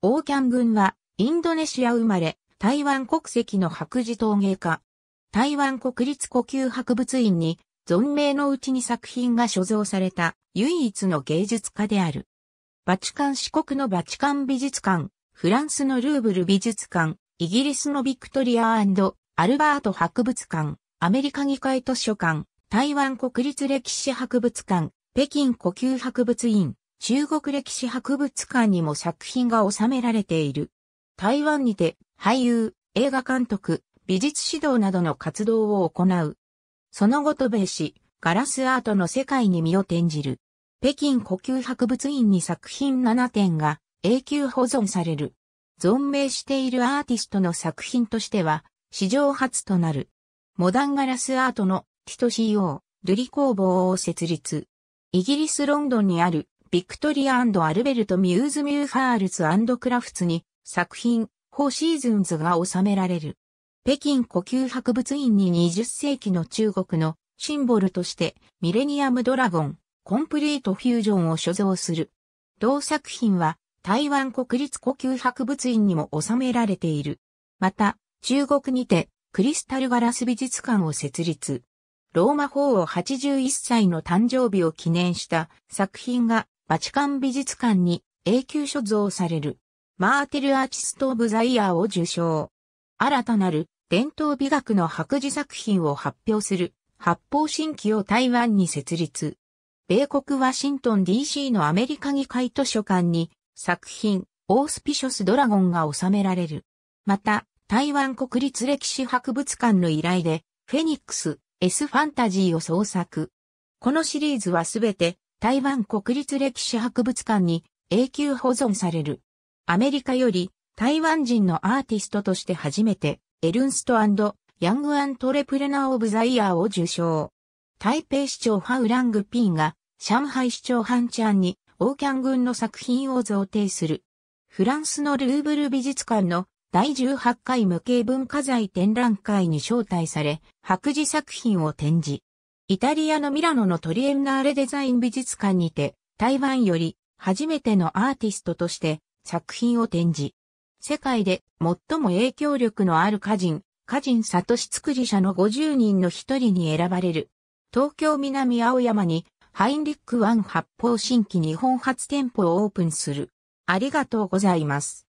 オーキャン軍は、インドネシア生まれ、台湾国籍の白磁陶芸家。台湾国立呼吸博物院に、存命のうちに作品が所蔵された唯一の芸術家である。バチカン四国のバチカン美術館、フランスのルーブル美術館、イギリスのビクトリアアルバート博物館、アメリカ議会図書館、台湾国立歴史博物館、北京呼吸博物院、中国歴史博物館にも作品が収められている。台湾にて俳優、映画監督、美術指導などの活動を行う。その後渡米し、ガラスアートの世界に身を転じる。北京呼吸博物院に作品7点が永久保存される。存命しているアーティストの作品としては、史上初となる。モダンガラスアートのティト CO、ルリ工房を設立。イギリスロンドンにあるビクトリアアルベルト・ミューズ・ミューファールズクラフツに作品、フォーシーズンズが収められる。北京呼吸博物院に20世紀の中国のシンボルとしてミレニアムドラゴン、コンプリートフュージョンを所蔵する。同作品は台湾国立呼吸博物院にも収められている。また、中国にてクリスタルガラス美術館を設立。ローマ法王81歳の誕生日を記念した作品がバチカン美術館に永久所蔵されるマーテルアーティスト・オブ・ザ・イヤーを受賞。新たなる伝統美学の白磁作品を発表する発泡新規を台湾に設立。米国ワシントン DC のアメリカ議会図書館に作品オースピショス・ドラゴンが収められる。また、台湾国立歴史博物館の依頼でフェニックス S ファンタジーを創作。このシリーズはすべて台湾国立歴史博物館に永久保存される。アメリカより台湾人のアーティストとして初めてエルンストヤングアントレプレナーオブザイヤーを受賞。台北市長ハウラングピンが上海市長ハンチャンにオーキャン軍の作品を贈呈する。フランスのルーブル美術館の第18回無形文化財展覧会に招待され、白磁作品を展示。イタリアのミラノのトリエンナーレデザイン美術館にて、台湾より初めてのアーティストとして作品を展示。世界で最も影響力のある歌人、歌人里志作り者の50人の一人に選ばれる。東京南青山にハインリックワン発砲新規日本初店舗をオープンする。ありがとうございます。